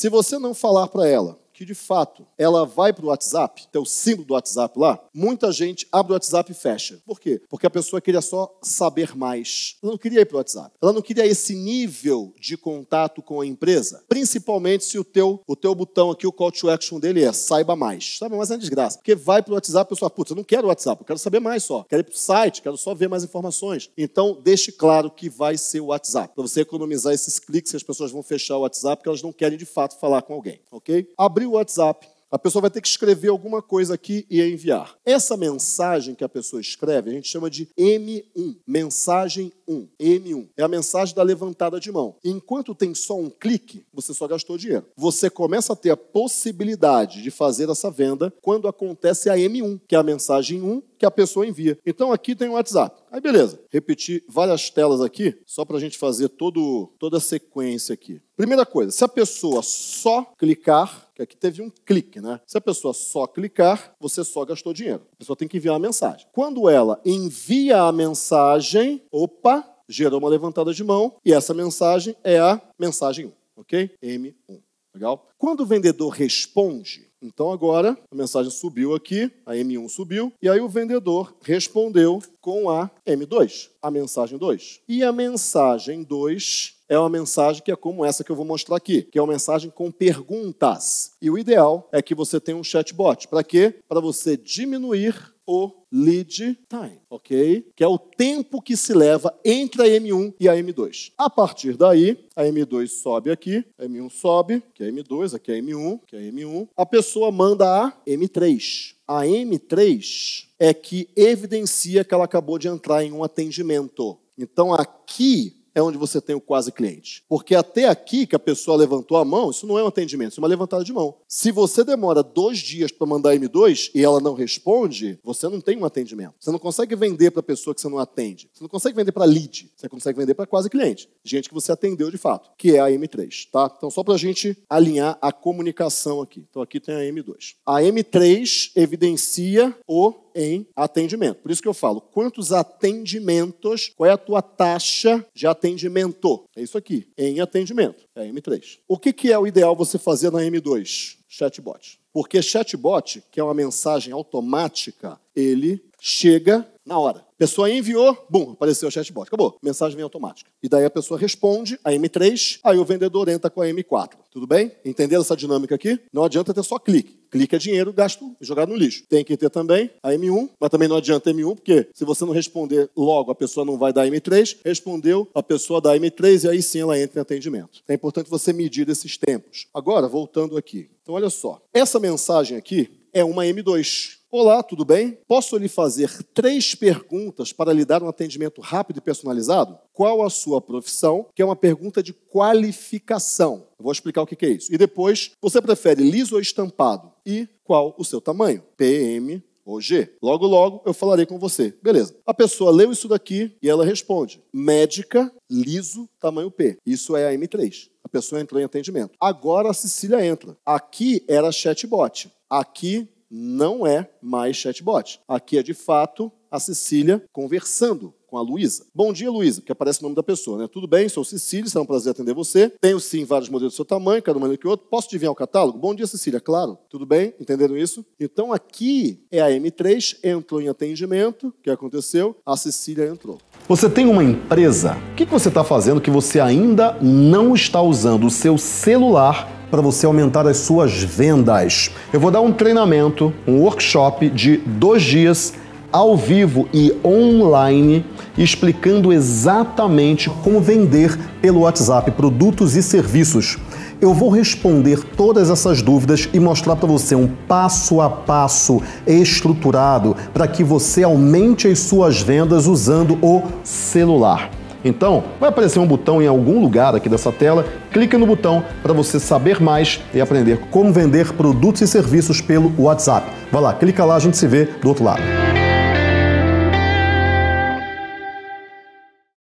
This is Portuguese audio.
se você não falar para ela que de fato ela vai para o WhatsApp, tem o símbolo do WhatsApp lá, muita gente abre o WhatsApp e fecha. Por quê? Porque a pessoa queria só saber mais. Ela não queria ir para o WhatsApp. Ela não queria esse nível de contato com a empresa, principalmente se o teu, o teu botão aqui, o call to action dele é saiba mais. Saiba mais é uma desgraça. Porque vai para o WhatsApp, a pessoa, putz, eu não quero o WhatsApp, eu quero saber mais só. Quero ir para o site, quero só ver mais informações. Então, deixe claro que vai ser o WhatsApp, para você economizar esses cliques que as pessoas vão fechar o WhatsApp, porque elas não querem de fato falar com alguém, ok? Abriu o WhatsApp. A pessoa vai ter que escrever alguma coisa aqui e enviar. Essa mensagem que a pessoa escreve, a gente chama de M1, mensagem M1. é a mensagem da levantada de mão. Enquanto tem só um clique, você só gastou dinheiro. Você começa a ter a possibilidade de fazer essa venda quando acontece a M1, que é a mensagem 1 que a pessoa envia. Então aqui tem o WhatsApp. Aí beleza. Repetir várias telas aqui, só para a gente fazer todo, toda a sequência aqui. Primeira coisa, se a pessoa só clicar, que aqui teve um clique, né? Se a pessoa só clicar, você só gastou dinheiro. A pessoa tem que enviar a mensagem. Quando ela envia a mensagem, opa, gerou uma levantada de mão, e essa mensagem é a mensagem 1, ok? M1. Legal? Quando o vendedor responde, então agora a mensagem subiu aqui, a M1 subiu, e aí o vendedor respondeu com a M2, a mensagem 2. E a mensagem 2 é uma mensagem que é como essa que eu vou mostrar aqui, que é uma mensagem com perguntas. E o ideal é que você tenha um chatbot. Para quê? Para você diminuir o lead time, ok? Que é o tempo que se leva entre a M1 e a M2. A partir daí, a M2 sobe aqui, a M1 sobe, que é a M2, aqui é a M1, que é a M1. A pessoa manda a M3 a M3 é que evidencia que ela acabou de entrar em um atendimento. Então aqui é onde você tem o quase cliente. Porque até aqui que a pessoa levantou a mão, isso não é um atendimento, isso é uma levantada de mão. Se você demora dois dias para mandar M2 e ela não responde, você não tem um atendimento. Você não consegue vender para a pessoa que você não atende. Você não consegue vender para lead. Você consegue vender para quase cliente. Gente que você atendeu de fato, que é a M3, tá? Então, só para a gente alinhar a comunicação aqui. Então, aqui tem a M2. A M3 evidencia o em atendimento. Por isso que eu falo, quantos atendimentos, qual é a tua taxa de atendimento? É isso aqui, em atendimento, é M3. O que, que é o ideal você fazer na M2? Chatbot. Porque chatbot, que é uma mensagem automática, ele chega na hora. A pessoa enviou, bum, apareceu o chatbot. Acabou. Mensagem vem automática. E daí a pessoa responde a M3, aí o vendedor entra com a M4. Tudo bem? Entenderam essa dinâmica aqui? Não adianta ter só clique. Clique é dinheiro, gasto jogado no lixo. Tem que ter também a M1, mas também não adianta M1, porque se você não responder logo, a pessoa não vai dar M3. Respondeu, a pessoa dá M3 e aí sim ela entra em atendimento. É importante você medir esses tempos. Agora, voltando aqui. Então, olha só. Essa mensagem aqui é uma M2. Olá, tudo bem? Posso lhe fazer três perguntas para lhe dar um atendimento rápido e personalizado? Qual a sua profissão? Que é uma pergunta de qualificação. Eu vou explicar o que é isso. E depois, você prefere liso ou estampado? E qual o seu tamanho? PM, G? logo logo eu falarei com você. Beleza. A pessoa leu isso daqui e ela responde: médica, liso, tamanho P. Isso é a M3. A pessoa entrou em atendimento. Agora a Cecília entra. Aqui era chatbot. Aqui não é mais chatbot. Aqui é de fato a Cecília conversando com a Luísa. Bom dia, Luísa, que aparece o nome da pessoa, né? Tudo bem, sou Cecília, será um prazer atender você. Tenho sim vários modelos do seu tamanho, cada um melhor que o outro. Posso adivinhar o catálogo? Bom dia, Cecília, claro. Tudo bem? Entenderam isso? Então aqui é a M3, entrou em atendimento. O que aconteceu? A Cecília entrou. Você tem uma empresa? O que você está fazendo que você ainda não está usando o seu celular? para você aumentar as suas vendas. Eu vou dar um treinamento, um workshop de dois dias ao vivo e online, explicando exatamente como vender pelo WhatsApp produtos e serviços. Eu vou responder todas essas dúvidas e mostrar para você um passo a passo estruturado para que você aumente as suas vendas usando o celular. Então, vai aparecer um botão em algum lugar aqui dessa tela, clique no botão para você saber mais e aprender como vender produtos e serviços pelo WhatsApp. Vai lá, clica lá, a gente se vê do outro lado.